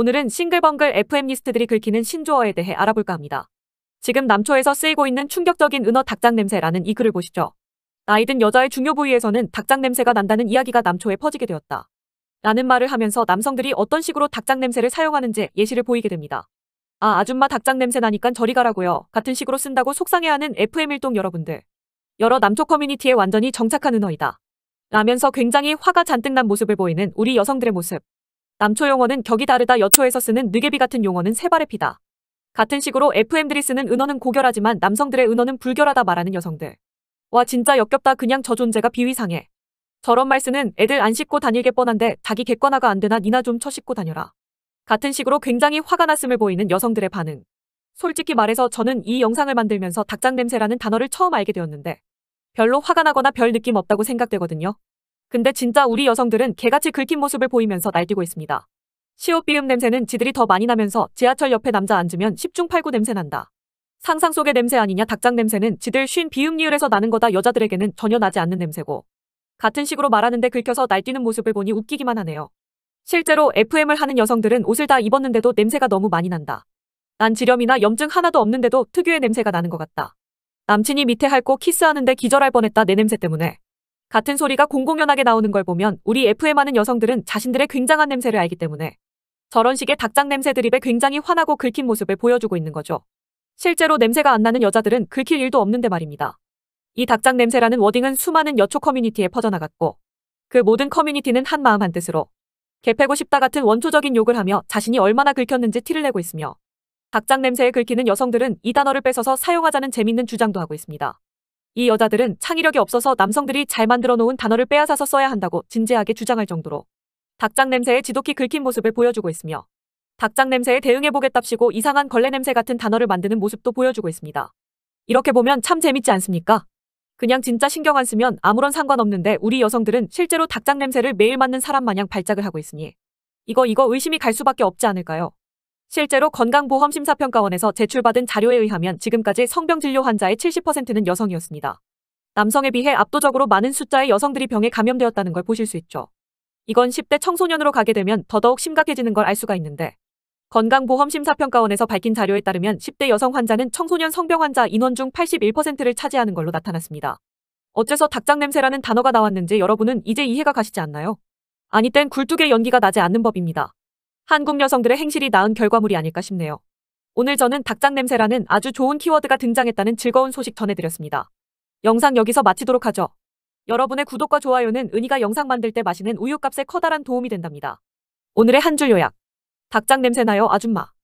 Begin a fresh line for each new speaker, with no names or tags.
오늘은 싱글벙글 FM 리스트들이 긁히는 신조어에 대해 알아볼까 합니다. 지금 남초에서 쓰이고 있는 충격적인 은어 닭장 냄새라는 이 글을 보시죠. 나이든 여자의 중요 부위에서는 닭장 냄새가 난다는 이야기가 남초에 퍼지게 되었다. 라는 말을 하면서 남성들이 어떤 식으로 닭장 냄새를 사용하는지 예시를 보이게 됩니다. 아 아줌마 닭장 냄새 나니깐 저리 가라고요. 같은 식으로 쓴다고 속상해하는 FM일동 여러분들. 여러 남초 커뮤니티에 완전히 정착한 은어이다. 라면서 굉장히 화가 잔뜩 난 모습을 보이는 우리 여성들의 모습. 남초 용어는 격이 다르다 여초에서 쓰는 느개비 같은 용어는 새발의 피다. 같은 식으로 FM들이 쓰는 은어는 고결하지만 남성들의 은어는 불결하다 말하는 여성들. 와 진짜 역겹다 그냥 저 존재가 비위상해. 저런 말 쓰는 애들 안 씻고 다닐 게 뻔한데 자기 객관화가 안 되나 니나 좀처 씻고 다녀라. 같은 식으로 굉장히 화가 났음을 보이는 여성들의 반응. 솔직히 말해서 저는 이 영상을 만들면서 닭장 냄새라는 단어를 처음 알게 되었는데 별로 화가 나거나 별 느낌 없다고 생각되거든요. 근데 진짜 우리 여성들은 개같이 긁힌 모습을 보이면서 날뛰고 있습니다. 시옷비음 냄새는 지들이 더 많이 나면서 지하철 옆에 남자 앉으면 10중 8구 냄새 난다. 상상 속의 냄새 아니냐 닭장 냄새는 지들 쉰 비음 리을에서 나는 거다 여자들에게는 전혀 나지 않는 냄새고. 같은 식으로 말하는데 긁혀서 날뛰는 모습을 보니 웃기기만 하네요. 실제로 FM을 하는 여성들은 옷을 다 입었는데도 냄새가 너무 많이 난다. 난 지렴이나 염증 하나도 없는데도 특유의 냄새가 나는 것 같다. 남친이 밑에 핥고 키스하는데 기절할 뻔했다 내 냄새 때문에. 같은 소리가 공공연하게 나오는 걸 보면 우리 FM하는 여성들은 자신들의 굉장한 냄새를 알기 때문에 저런 식의 닭장 냄새 드립에 굉장히 화나고 긁힌 모습을 보여주고 있는 거죠. 실제로 냄새가 안 나는 여자들은 긁힐 일도 없는데 말입니다. 이 닭장 냄새라는 워딩은 수많은 여초 커뮤니티에 퍼져나갔고 그 모든 커뮤니티는 한 마음 한 뜻으로 개패고 싶다 같은 원초적인 욕을 하며 자신이 얼마나 긁혔는지 티를 내고 있으며 닭장 냄새에 긁히는 여성들은 이 단어를 뺏어서 사용하자는 재밌는 주장도 하고 있습니다. 이 여자들은 창의력이 없어서 남성들이 잘 만들어 놓은 단어를 빼앗아서 써야 한다고 진지하게 주장할 정도로 닭장 냄새에 지독히 긁힌 모습을 보여주고 있으며 닭장 냄새에 대응해보겠답시고 이상한 걸레 냄새 같은 단어를 만드는 모습도 보여주고 있습니다. 이렇게 보면 참 재밌지 않습니까? 그냥 진짜 신경 안 쓰면 아무런 상관없는데 우리 여성들은 실제로 닭장 냄새를 매일 맡는 사람 마냥 발작을 하고 있으니 이거 이거 의심이 갈 수밖에 없지 않을까요? 실제로 건강보험심사평가원에서 제출받은 자료에 의하면 지금까지 성병진료 환자의 70%는 여성이었습니다. 남성에 비해 압도적으로 많은 숫자의 여성들이 병에 감염되었다는 걸 보실 수 있죠. 이건 10대 청소년으로 가게 되면 더더욱 심각해지는 걸 알 수가 있는데 건강보험심사평가원에서 밝힌 자료에 따르면 10대 여성 환자는 청소년 성병 환자 인원 중 81%를 차지하는 걸로 나타났습니다. 어째서 닭장 냄새라는 단어가 나왔는지 여러분은 이제 이해가 가시지 않나요? 아니 땐 굴뚝에 연기가 나지 않는 법입니다. 한국 여성들의 행실이 낳은 결과물이 아닐까 싶네요. 오늘 저는 닭장 냄새라는 아주 좋은 키워드가 등장했다는 즐거운 소식 전해드렸습니다. 영상 여기서 마치도록 하죠. 여러분의 구독과 좋아요는 은희가 영상 만들 때 마시는 우유값에 커다란 도움이 된답니다. 오늘의 한 줄 요약. 닭장 냄새나요 아줌마.